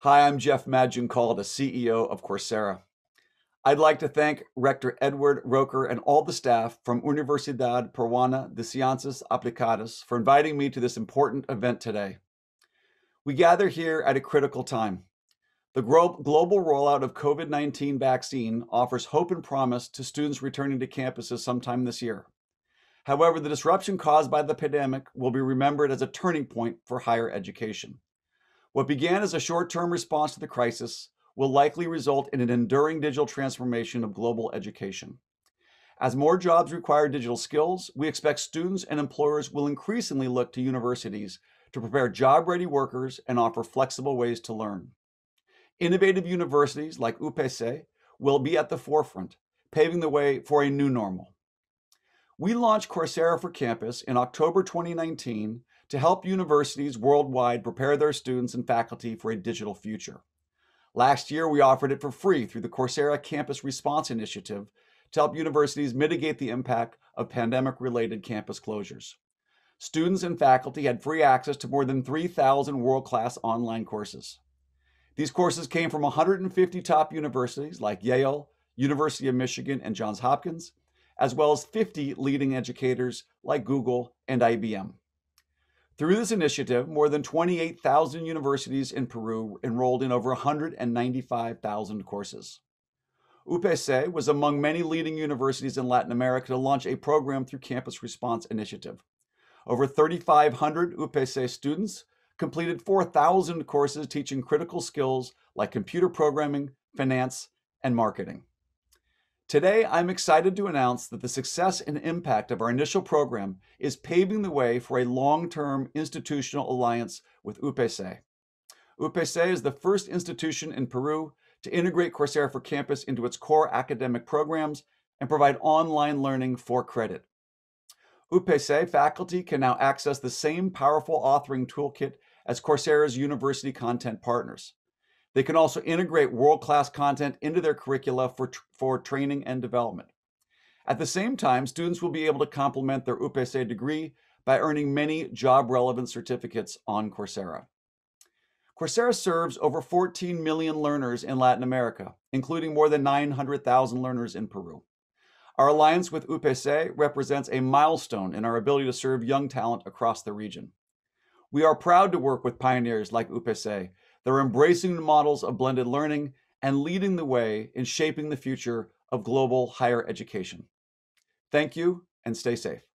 Hi, I'm Jeff Madjunkal, the CEO of Coursera. I'd like to thank Rector Edward Roker and all the staff from Universidad Peruana de Ciencias Aplicadas for inviting me to this important event today. We gather here at a critical time. The global rollout of COVID-19 vaccine offers hope and promise to students returning to campuses sometime this year. However, the disruption caused by the pandemic will be remembered as a turning point for higher education. What began as a short term response to the crisis will likely result in an enduring digital transformation of global education. As more jobs require digital skills, we expect students and employers will increasingly look to universities to prepare job ready workers and offer flexible ways to learn. Innovative universities like UPC will be at the forefront, paving the way for a new normal. We launched Coursera for Campus in October 2019 to help universities worldwide prepare their students and faculty for a digital future. Last year, we offered it for free through the Coursera Campus Response Initiative to help universities mitigate the impact of pandemic related campus closures. Students and faculty had free access to more than 3,000 world class online courses. These courses came from 150 top universities like Yale, University of Michigan, and Johns Hopkins, as well as 50 leading educators like Google and IBM. Through this initiative, more than 28,000 universities in Peru enrolled in over 195,000 courses. UPC was among many leading universities in Latin America to launch a program through Campus Response Initiative. Over 3,500 UPC students completed 4,000 courses teaching critical skills like computer programming, finance, and marketing. Today, I'm excited to announce that the success and impact of our initial program is paving the way for a long-term institutional alliance with UPESE. UPESE is the first institution in Peru to integrate Coursera for Campus into its core academic programs and provide online learning for credit. UPESE faculty can now access the same powerful authoring toolkit as Coursera's university content partners. They can also integrate world-class content into their curricula for, for training and development. At the same time, students will be able to complement their UPC degree by earning many job-relevant certificates on Coursera. Coursera serves over 14 million learners in Latin America, including more than 900,000 learners in Peru. Our alliance with UPC represents a milestone in our ability to serve young talent across the region. We are proud to work with pioneers like UPC they're embracing the models of blended learning and leading the way in shaping the future of global higher education. Thank you and stay safe.